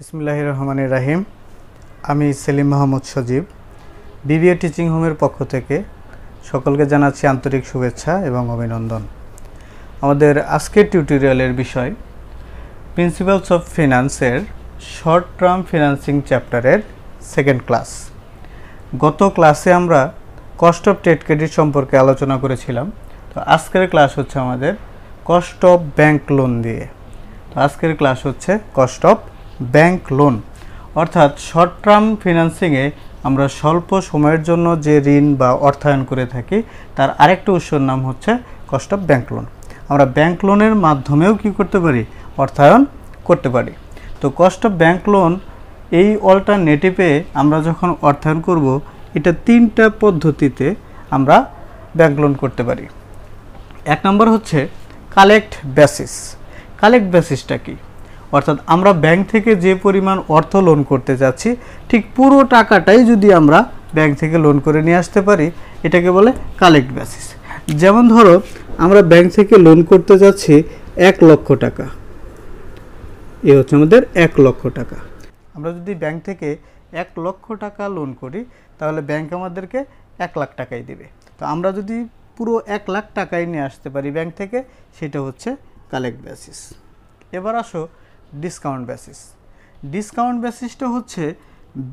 বিসমুল্লাহ রহমানের রাহিম আমি সেলিম মাহমুদ সজীব বিবিএ টিচিং হোমের পক্ষ থেকে সকলকে জানাচ্ছি আন্তরিক শুভেচ্ছা এবং অভিনন্দন আমাদের আজকের টিউটোরিয়ালের বিষয় প্রিন্সিপালস অফ ফিনান্সের শর্ট টার্ম ফিনান্সিং চ্যাপ্টারের সেকেন্ড ক্লাস গত ক্লাসে আমরা কস্ট অফ ট্রেড ক্রেডিট সম্পর্কে আলোচনা করেছিলাম তো আজকের ক্লাস হচ্ছে আমাদের কস্ট অফ ব্যাংক লোন দিয়ে তো আজকের ক্লাস হচ্ছে কস্ট অফ ব্যাংক লোন অর্থাৎ শর্ট টার্ম ফিনান্সিংয়ে আমরা স্বল্প সময়ের জন্য যে ঋণ বা অর্থায়ন করে থাকি তার আরেকটি উৎসের নাম হচ্ছে কস্ট অফ ব্যাংক লোন আমরা ব্যাংক লোনের মাধ্যমেও কি করতে পারি অর্থায়ন করতে পারি তো কস্ট অফ ব্যাংক লোন এই অল্টারনেটিভে আমরা যখন অর্থায়ন করব এটা তিনটা পদ্ধতিতে আমরা ব্যাংক লোন করতে পারি এক নম্বর হচ্ছে কালেক্ট বেসিস কালেক্ট বেসিসটা কী অর্থাৎ আমরা ব্যাংক থেকে যে পরিমাণ অর্থ লোন করতে যাচ্ছি ঠিক পুরো টাকাটাই যদি আমরা ব্যাংক থেকে লোন করে নিয়ে আসতে পারি এটাকে বলে কালেক্ট বেসিস যেমন ধরো আমরা ব্যাংক থেকে লোন করতে যাচ্ছি এক লক্ষ টাকা এ হচ্ছে আমাদের এক লক্ষ টাকা আমরা যদি ব্যাংক থেকে এক লক্ষ টাকা লোন করি তাহলে ব্যাংক আমাদেরকে এক লাখ টাকাই দেবে তো আমরা যদি পুরো এক লাখ টাকাই নিয়ে আসতে পারি ব্যাংক থেকে সেটা হচ্ছে কালেক্ট বেসিস এবার আসো ডিসকাউন্ট বেসিস ডিসকাউন্ট বেসিসটা হচ্ছে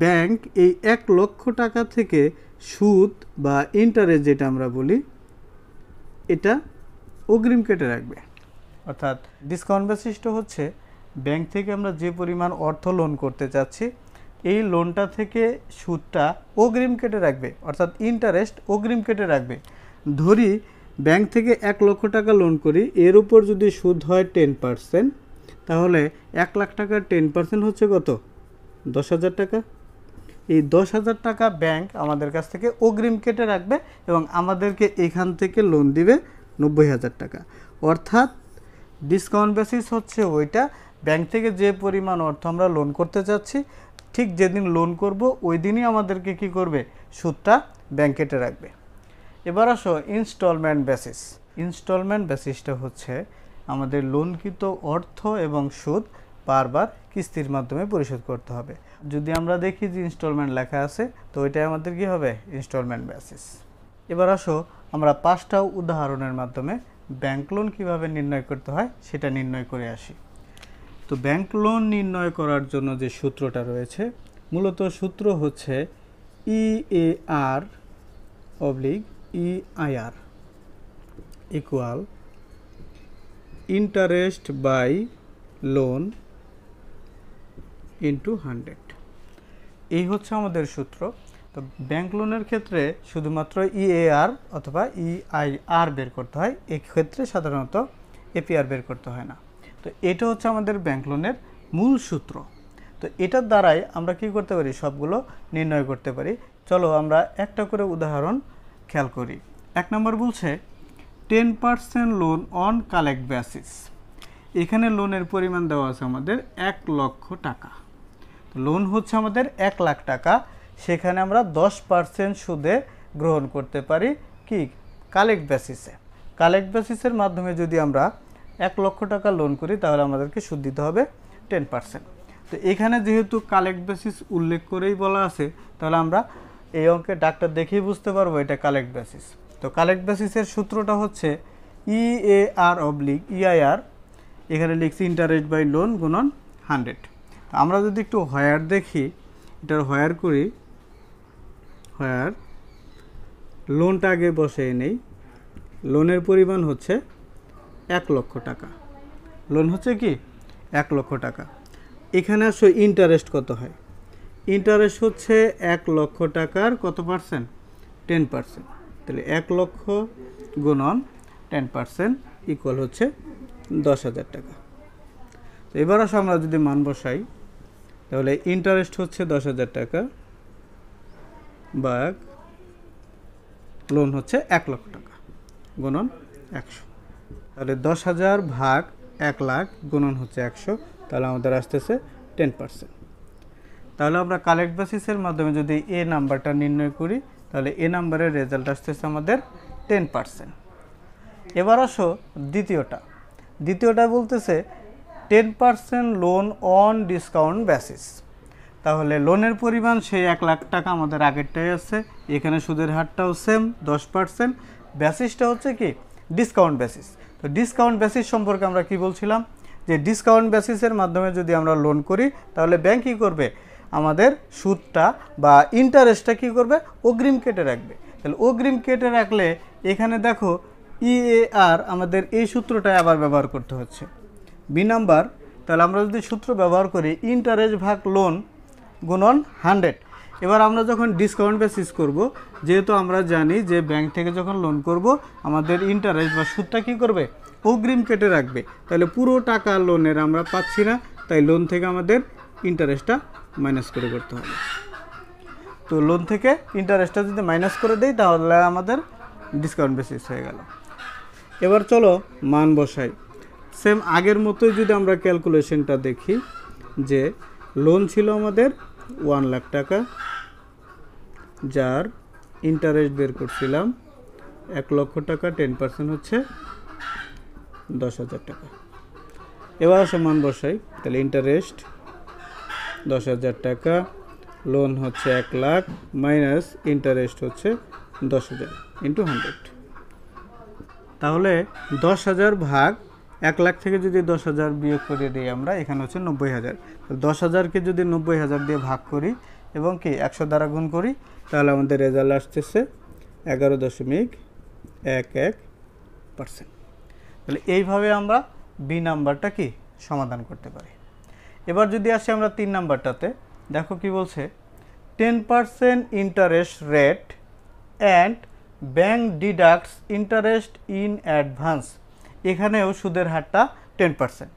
ব্যাংক এই এক লক্ষ টাকা থেকে সুদ বা ইন্টারেস্ট যেটা আমরা বলি এটা অগ্রিম কেটে রাখবে অর্থাৎ ডিসকাউন্ট বেসিসটা হচ্ছে ব্যাংক থেকে আমরা যে পরিমাণ অর্থ লোন করতে চাচ্ছি এই লোনটা থেকে সুদটা অগ্রিম কেটে রাখবে অর্থাৎ ইন্টারেস্ট অগ্রিম কেটে রাখবে ধরি ব্যাংক থেকে এক লক্ষ টাকা লোন করি এর উপর যদি সুদ হয় টেন পার্সেন্ট তাহলে এক লাখ টাকার টেন পার্সেন্ট হচ্ছে কত দশ হাজার টাকা এই দশ হাজার টাকা ব্যাংক আমাদের কাছ থেকে অগ্রিম কেটে রাখবে এবং আমাদেরকে এখান থেকে লোন দিবে নব্বই হাজার টাকা অর্থাৎ ডিসকাউন্ট বেসিস হচ্ছে ওইটা ব্যাংক থেকে যে পরিমাণ অর্থ আমরা লোন করতে চাচ্ছি ঠিক যেদিন লোন করব ওই দিনই আমাদেরকে কি করবে সুদটা ব্যাংক কেটে রাখবে এবার আসো ইনস্টলমেন্ট বেসিস ইনস্টলমেন্ট বেসিসটা হচ্ছে আমাদের লোনকৃত অর্থ এবং সুদ বারবার কিস্তির মাধ্যমে পরিশোধ করতে হবে যদি আমরা দেখি যে ইনস্টলমেন্ট লেখা আছে তো এটাই আমাদের কী হবে ইনস্টলমেন্ট বেসিস এবার আসো আমরা পাঁচটা উদাহরণের মাধ্যমে ব্যাংক লোন কীভাবে নির্ণয় করতে হয় সেটা নির্ণয় করে আসি তো ব্যাংক লোন নির্ণয় করার জন্য যে সূত্রটা রয়েছে মূলত সূত্র হচ্ছে ই এ আর অবলিগ EIR equal interest by loan into hundred এই হচ্ছে আমাদের সূত্র তো ব্যাংক লোনের ক্ষেত্রে শুধুমাত্র ইএআর e অথবা ইআইআর e বের করতে হয় এক্ষেত্রে সাধারণত এপিআর বের করতে হয় না তো এটা হচ্ছে আমাদের ব্যাংক লোনের মূল সূত্র তো এটার দ্বারাই আমরা কি করতে পারি সবগুলো নির্ণয় করতে পারি চলো আমরা একটা করে উদাহরণ খেয়াল করি এক নম্বর বলছে ten percent loan on collect basis এখানে লোনের পরিমাণ দেওয়া আছে আমাদের এক লক্ষ টাকা লোন হচ্ছে আমাদের এক লাখ টাকা সেখানে আমরা দশ পার্সেন্ট সুদে গ্রহণ করতে পারি কি কালেক্ট ব্যাসিসে কালেক্ট ব্যাসিসের মাধ্যমে যদি আমরা এক লক্ষ টাকা লোন করি তাহলে আমাদেরকে সুদ দিতে হবে টেন পার্সেন্ট তো এখানে যেহেতু কালেক্ট বেসিস উল্লেখ করেই বলা আছে তাহলে আমরা এই অঙ্কে ডাক্তার দেখেই বুঝতে পারবো এটা কালেক্ট বেসিস তো কালেক্ট বেসিসের সূত্রটা হচ্ছে E A R oblique EIR এখানে লিখছি ইন্টারেস্ট বাই লোন গুণন হান্ড্রেড আমরা যদি একটু হয়ার দেখি এটার হয়ার করি হয়ার লোনটা আগে বসে নেই লোনের পরিমাণ হচ্ছে এক লক্ষ টাকা লোন হচ্ছে কি এক লক্ষ টাকা এখানে আসো ইন্টারেস্ট কত হয় ইন্টারেস্ট হচ্ছে এক লক্ষ টাকার কত পার্সেন্ট টেন পার্সেন্ট তাহলে এক লক্ষ গুণন টেন পার্সেন্ট ইকুয়াল হচ্ছে দশ হাজার টাকা তো এবার আসো আমরা যদি মান বসাই তাহলে ইন্টারেস্ট হচ্ছে দশ হাজার টাকা বা লোন হচ্ছে এক লক্ষ টাকা গুণন একশো তাহলে দশ হাজার ভাগ এক লাখ গুণন হচ্ছে একশো তাহলে আমাদের আসতেছে টেন পার্সেন্ট তাহলে আমরা কালেক্ট বেসিসের মাধ্যমে যদি এ নাম্বারটা নির্ণয় করি তাহলে এ নাম্বারের রেজাল্ট আসতেছে আমাদের টেন পারসেন্ট এবার আসো দ্বিতীয়টা দ্বিতীয়টা বলতেছে ten percent loan on discount basis তাহলে লোনের পরিমাণ সেই এক লাখ টাকা আমাদের আগেরটাই আছে এখানে সুদের হারটাও সেম দশ পার্সেন্ট বেসিসটা হচ্ছে কি ডিসকাউন্ট বেসিস তো ডিসকাউন্ট বেসিস সম্পর্কে আমরা কি বলছিলাম যে ডিসকাউন্ট বেসিসের মাধ্যমে যদি আমরা লোন করি তাহলে ব্যাংক কী করবে আমাদের সুদটা বা ইন্টারেস্টটা কী করবে অগ্রিম কেটে রাখবে তাহলে অগ্রিম কেটে রাখলে এখানে দেখো ইএআর e আমাদের এই সূত্রটা আবার ব্যবহার করতে হচ্ছে বি নাম্বার তাহলে আমরা যদি সূত্র ব্যবহার করি ইন্টারেস্ট ভাগ লোন গুণন হান্ড্রেড এবার আমরা যখন ডিসকাউন্ট বেসিস করব যেহেতু আমরা জানি যে ব্যাংক থেকে যখন লোন করব আমাদের ইন্টারেস্ট বা সুদটা কী করবে অগ্রিম কেটে রাখবে তাহলে পুরো টাকা লোনের আমরা পাচ্ছি না তাই লোন থেকে আমাদের ইন্টারেস্টটা মাইনাস করে করতে হবে তো লোন থেকে ইন্টারেস্টটা যদি মাইনাস করে দিই তাহলে আমাদের ডিসকাউন্ট বেসিস হয়ে গেল এবার চলো মান বসাই সেম আগের মতোই যদি আমরা ক্যালকুলেশনটা দেখি যে লোন ছিল আমাদের ওয়ান লাখ টাকা যার ইন্টারেস্ট বের করছিলাম এক লক্ষ টাকা টেন পার্সেন্ট হচ্ছে দশ হাজার টাকা এবার আসে মান বসাই তাহলে ইন্টারেস্ট দশ হাজার টাকা লোন হচ্ছে এক লাখ মাইনাস ইন্টারেস্ট হচ্ছে দশ হাজার ইন্টু হান্ড্রেড তাহলে দশ হাজার ভাগ এক লাখ থেকে যদি দশ হাজার বিয়োগ করে দিই আমরা এখানে হচ্ছে নব্বই হাজার দশ হাজারকে যদি নব্বই হাজার দিয়ে ভাগ করি এবং কি একশো দ্বারা গুণ করি তাহলে আমাদের রেজাল্ট আসতেছে এগারো দশমিক এক এক পার্সেন্ট তাহলে এইভাবে আমরা বি নাম্বারটা কি সমাধান করতে পারি এবার যদি আসি আমরা তিন নাম্বারটাতে দেখো কি বলছে ten percent interest rate and bank deducts interest in advance এখানেও সুদের হারটা টেন পারসেন্ট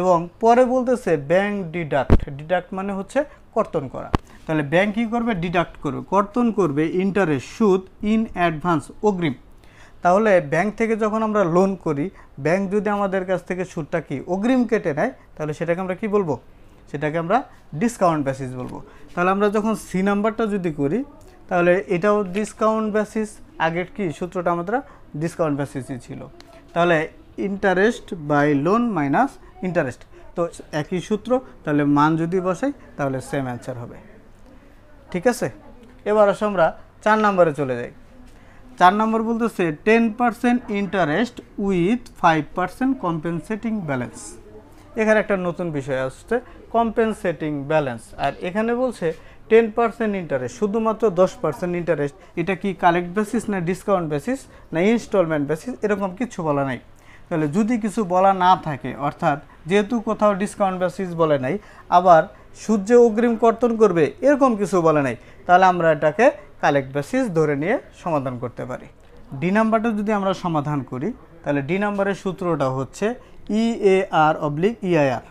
এবং পরে বলতেছে ব্যাঙ্ক ডিডাক্ট ডিডাক্ট মানে হচ্ছে কর্তন করা তাহলে ব্যাঙ্ক কী করবে ডিডাক্ট করবে কর্তন করবে ইন্টারেস্ট সুদ ইন অ্যাডভান্স অগ্রিম তাহলে ব্যাংক থেকে যখন আমরা লোন করি ব্যাংক যদি আমাদের কাছ থেকে সুদটা কি অগ্রিম কেটে নেয় তাহলে সেটাকে আমরা কি বলবো সেটাকে আমরা ডিসকাউন্ট বেসিস বলবো তাহলে আমরা যখন সি নাম্বারটা যদি করি তাহলে এটাও ডিসকাউন্ট বেসিস আগের কি সূত্রটা আমাদের ডিসকাউন্ট বেসিসই ছিল তাহলে interest by loan minus interest তো একই সূত্র তাহলে মান যদি বসাই তাহলে সেম অ্যান্সার হবে ঠিক আছে এবার আসো আমরা চার নম্বরে চলে যাই চার নম্বর বলতেছে ten percent interest with five percent compensating balance এখানে একটা নতুন বিষয় আসছে কম্পেনসেটিং ব্যালেন্স আর এখানে বলছে টেন পার্সেন্ট ইন্টারেস্ট শুধুমাত্র দশ পার্সেন্ট ইন্টারেস্ট এটা কি কালেক্ট বেসিস না ডিসকাউন্ট বেসিস না ইনস্টলমেন্ট বেসিস এরকম কিছু বলা নাই তাহলে যদি কিছু বলা না থাকে অর্থাৎ যেহেতু কোথাও ডিসকাউন্ট বেসিস বলে নাই আবার সূর্য অগ্রিম কর্তন করবে এরকম কিছু বলে নাই তাহলে আমরা এটাকে কালেক্ট বেসিস ধরে নিয়ে সমাধান করতে পারি ডি নাম্বারটা যদি আমরা সমাধান করি তাহলে ডি নাম্বারের সূত্রটা হচ্ছে E A R oblique EIR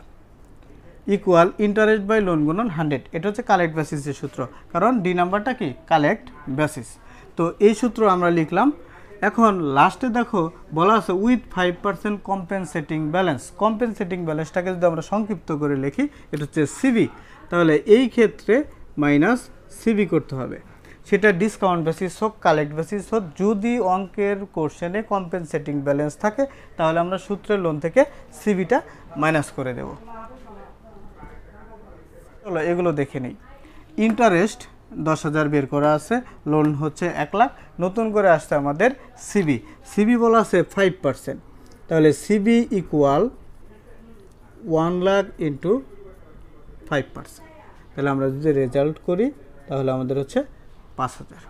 equal interest by loan গুণন হান্ড্রেড এটা হচ্ছে কালেক্ট বেসিসের সূত্র কারণ ডি নাম্বারটা কি কালেক্ট বেসিস তো এই সূত্র আমরা লিখলাম এখন লাস্টে দেখো বলা আছে with five percent compensating balance compensating ব্যালেন্সটাকে যদি আমরা সংক্ষিপ্ত করে লিখি এটা হচ্ছে সিবি তাহলে এই ক্ষেত্রে মাইনাস সিবি করতে হবে সেটা ডিসকাউন্ট বেসিস হোক কালেক্ট বেসিস হোক যদি অঙ্কের কোশ্চেনে কম্পেনসেটিং ব্যালেন্স থাকে তাহলে আমরা সূত্রের লোন থেকে সিবিটা মাইনাস করে দেব চলো এগুলো দেখে নিই ইন্টারেস্ট দশ হাজার বের করা আছে লোন হচ্ছে এক লাখ নতুন করে আসছে আমাদের সিবি সিবি বলা আছে ফাইভ পার্সেন্ট তাহলে CB equal one lakh into five percent তাহলে আমরা যদি রেজাল্ট করি তাহলে আমাদের হচ্ছে পাঁচ হাজার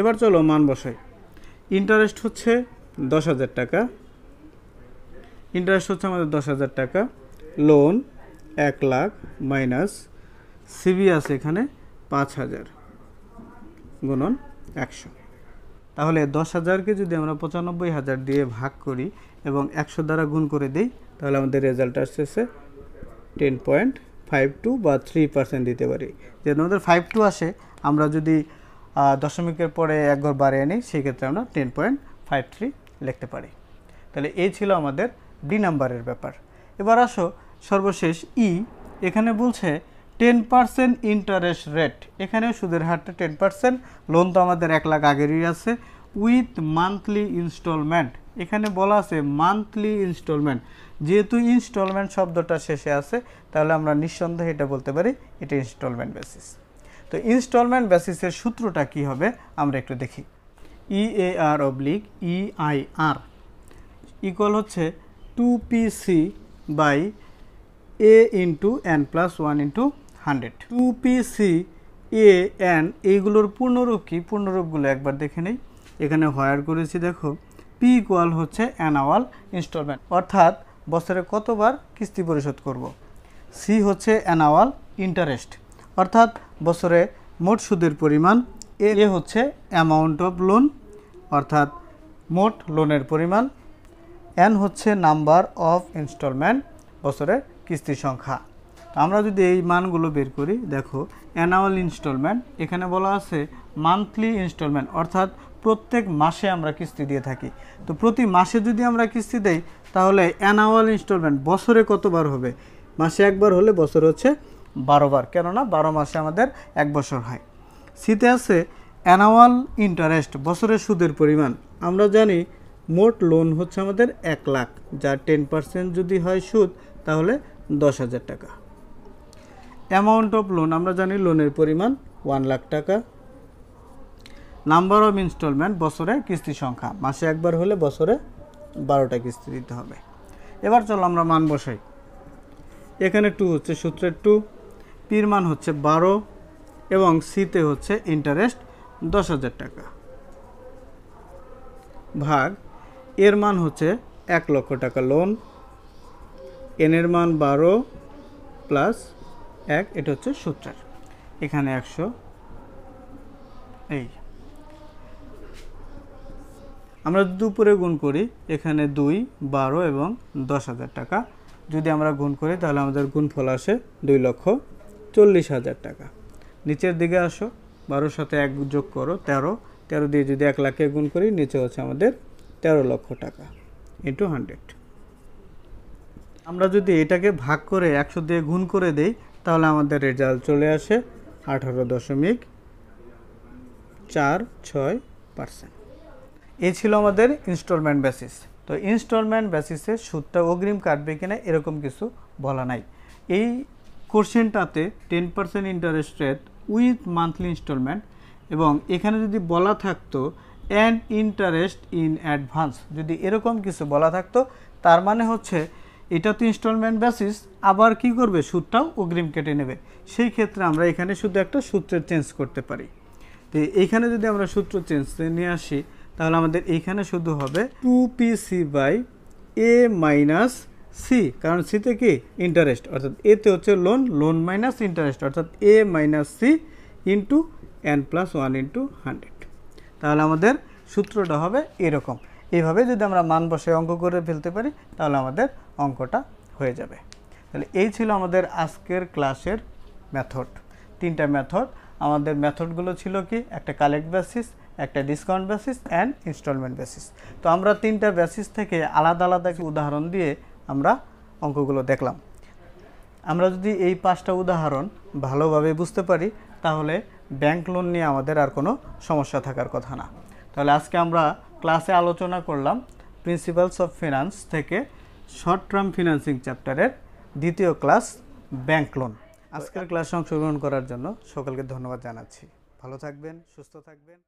এবার চলো মান বসাই ইন্টারেস্ট হচ্ছে দশ হাজার টাকা ইন্টারেস্ট হচ্ছে আমাদের দশ হাজার টাকা লোন এক লাখ মাইনাস সিবি আছে এখানে পাঁচ হাজার গুণন একশো তাহলে দশ হাজারকে যদি আমরা পঁচানব্বই হাজার দিয়ে ভাগ করি এবং একশো দ্বারা গুণ করে দিই তাহলে আমাদের রেজাল্ট আসতেছে টেন পয়েন্ট ফাইভ টু বা থ্রি পার্সেন্ট দিতে পারি যেহেতু আমাদের ফাইভ টু আসে আমরা যদি দশমিকের পরে এক ঘর বাড়িয়ে নিই সেক্ষেত্রে আমরা টেন পয়েন্ট ফাইভ থ্রি লিখতে পারি তাহলে এই ছিল আমাদের ডি নাম্বারের ব্যাপার এবার আসো সর্বশেষ ই e, এখানে বলছে টেন পার্সেন্ট ইন্টারেস্ট রেট এখানেও সুদের হারটা টেন পার্সেন্ট লোন তো আমাদের এক লাখ আগেরই আছে উইথ মান্থলি ইনস্টলমেন্ট এখানে বলা আছে মান্থলি ইনস্টলমেন্ট যেহেতু ইনস্টলমেন্ট শব্দটা শেষে আছে তাহলে আমরা নিঃসন্দেহে এটা বলতে পারি এটা ইনস্টলমেন্ট বেসিস তো ইনস্টলমেন্ট বেসিসের সূত্রটা কি হবে আমরা একটু দেখি E A R oblique E I R equal হচ্ছে two P C by A into N plus one into hundred two P C A N এইগুলোর পূর্ণরূপ কী পূর্ণরূপগুলো একবার দেখে নেই এখানে হয়ার করেছি দেখো পি ইকুয়াল হচ্ছে অ্যানাওয়াল ইনস্টলমেন্ট অর্থাৎ বছরে কতবার কিস্তি পরিশোধ করব সি হচ্ছে অ্যানাওয়াল ইন্টারেস্ট অর্থাৎ বছরে মোট সুদের পরিমাণ এ হচ্ছে অ্যামাউন্ট অফ লোন অর্থাৎ মোট লোনের পরিমাণ এন হচ্ছে নাম্বার অফ ইনস্টলমেন্ট বছরের কিস্তি সংখ্যা আমরা যদি এই মানগুলো বের করি দেখো অ্যানুয়াল ইনস্টলমেন্ট এখানে বলা আছে মান্থলি ইনস্টলমেন্ট অর্থাৎ প্রত্যেক মাসে আমরা কিস্তি দিয়ে থাকি তো প্রতি মাসে যদি আমরা কিস্তি দেই তাহলে অ্যানুয়াল ইনস্টলমেন্ট বছরে কতবার হবে মাসে একবার হলে বছর হচ্ছে বারোবার কেননা বারো মাসে আমাদের এক বছর হয় সিতে আছে অ্যানুয়াল ইন্টারেস্ট বছরের সুদের পরিমাণ আমরা জানি মোট লোন হচ্ছে আমাদের এক লাখ যা টেন পার্সেন্ট যদি হয় সুদ তাহলে দশ হাজার টাকা অ্যামাউন্ট অফ লোন আমরা জানি লোনের পরিমাণ ওয়ান লাখ টাকা নাম্বার অফ ইনস্টলমেন্ট বছরে কিস্তি সংখ্যা মাসে একবার হলে বছরে বারোটা কিস্তি দিতে হবে এবার চলো আমরা মান বসাই এখানে টু হচ্ছে সূত্রের টু পির মান হচ্ছে বারো এবং সিতে হচ্ছে ইন্টারেস্ট দশ হাজার টাকা ভাগ এর মান হচ্ছে এক লক্ষ টাকা লোন এনের মান বারো প্লাস এক এটা হচ্ছে সূত্রের এখানে একশো এই আমরা দুপুরে গুণ করি এখানে দুই বারো এবং দশ হাজার টাকা যদি আমরা গুণ করি তাহলে আমাদের গুণফল আসে দুই লক্ষ চল্লিশ হাজার টাকা নিচের দিকে আসো বারোর সাথে এক যোগ করো তেরো তেরো দিয়ে যদি এক লাখে গুণ করি নিচে হচ্ছে আমাদের তেরো লক্ষ টাকা ইন্টু হান্ড্রেড আমরা যদি এটাকে ভাগ করে একশো দিয়ে গুণ করে দেই তাহলে আমাদের রেজাল্ট চলে আসে আঠারো দশমিক চার ছয় পার্সেন্ট এ ছিল আমাদের ইনস্টলমেন্ট বেসিস তো ইনস্টলমেন্ট বেসিসে সুদটা অগ্রিম কাটবে কিনা এরকম কিছু বলা নাই এই কোর্সেনটাতে ten percent interest rate with monthly instalment এবং এখানে যদি বলা থাকতো অ্যান্ড ইন্টারেস্ট ইন অ্যাডভান্স যদি এরকম কিছু বলা থাকতো তার মানে হচ্ছে এটা তো ইনস্টলমেন্ট বেসিস আবার কি করবে সুদটাও অগ্রিম কেটে নেবে সেই ক্ষেত্রে আমরা এখানে শুধু একটা সূত্রের চেঞ্জ করতে পারি তো এইখানে যদি আমরা সূত্র চেঞ্জ নিয়ে আসি তাহলে আমাদের এখানে শুধু হবে two PC by A minus C কারণ সিতে কি ইন্টারেস্ট অর্থাৎ এতে হচ্ছে লোন লোন মাইনাস ইন্টারেস্ট অর্থাৎ A minus C into N plus one into hundred তাহলে আমাদের সূত্রটা হবে এরকম এইভাবে যদি আমরা মান বসে অঙ্ক করে ফেলতে পারি তাহলে আমাদের অঙ্কটা হয়ে যাবে তাহলে এই ছিল আমাদের আজকের ক্লাসের মেথড তিনটা মেথড আমাদের মেথডগুলো ছিল কি একটা কালেক্ট বেসিস একটা discount basis and instalment basis তো আমরা তিনটা বেসিস থেকে আলাদা আলাদা উদাহরণ দিয়ে আমরা অঙ্কগুলো দেখলাম আমরা যদি এই পাঁচটা উদাহরণ ভালোভাবে বুঝতে পারি তাহলে ব্যাংক লোন নিয়ে আমাদের আর কোনো সমস্যা থাকার কথা না তাহলে আজকে আমরা ক্লাসে আলোচনা করলাম প্রিন্সিপালস অফ ফিনান্স থেকে শর্ট টার্ম ফিনান্সিং চ্যাপ্টারের দ্বিতীয় ক্লাস ব্যাংক লোন আজকের ক্লাসে অংশগ্রহণ করার জন্য সকলকে ধন্যবাদ জানাচ্ছি ভালো থাকবেন সুস্থ থাকবেন